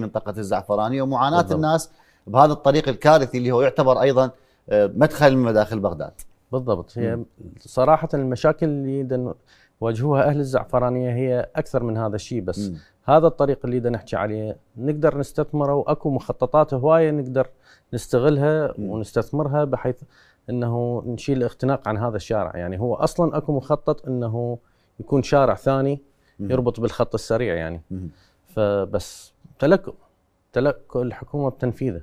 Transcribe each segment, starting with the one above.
منطقه الزعفرانيه ومعاناه بالضبط. الناس بهذا الطريق الكارثي اللي هو يعتبر ايضا آه، مدخل من مداخل بغداد. بالضبط هي م. صراحه المشاكل اللي واجهوها اهل الزعفرانيه هي اكثر من هذا الشيء بس م. هذا الطريق اللي نحكي عليه نقدر نستثمره واكو مخططات هوايه نقدر نستغلها م. ونستثمرها بحيث انه نشيل الاختناق عن هذا الشارع يعني هو اصلا اكو مخطط انه يكون شارع ثاني يربط بالخط السريع يعني فبس تلكؤ تلكؤ الحكومه بتنفيذه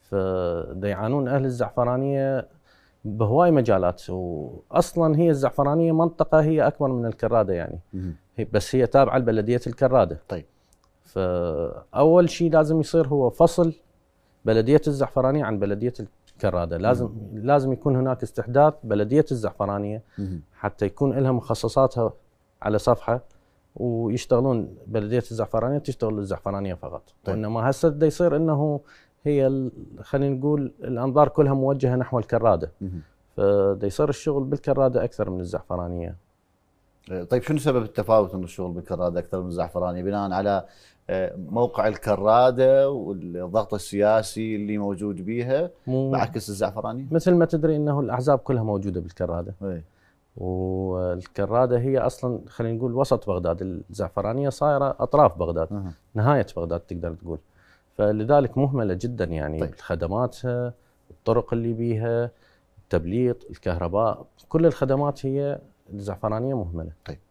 فده يعانون اهل الزعفرانيه بهواي مجالات واصلا هي الزعفرانيه منطقه هي اكبر من الكراده يعني هي بس هي تابعه لبلديه الكراده طيب فاول شيء لازم يصير هو فصل بلديه الزعفرانيه عن بلديه الكراده لازم مم. لازم يكون هناك استحداث بلديه الزعفرانيه مم. حتى يكون لها مخصصاتها على صفحه ويشتغلون بلديه الزعفرانيه تشتغل الزعفرانيه فقط طيب. وانما هسه دا يصير انه هي خلينا نقول الانظار كلها موجهه نحو الكراده فدا يصير الشغل بالكراده اكثر من الزعفرانيه آه، طيب شنو سبب التفاوت انه الشغل بالكراده اكثر من الزعفرانيه بناء على آه، موقع الكراده والضغط السياسي اللي موجود بيها بعكس الزعفرانيه مثل ما تدري انه الاحزاب كلها موجوده بالكراده ايه. والكراده هي اصلا خلينا نقول وسط بغداد الزعفرانيه صايره اطراف بغداد نهايه بغداد تقدر تقول فلذلك مهمله جدا يعني طيب. خدماتها الطرق اللي بيها التبليط الكهرباء كل الخدمات هي الزعفرانيه مهمله طيب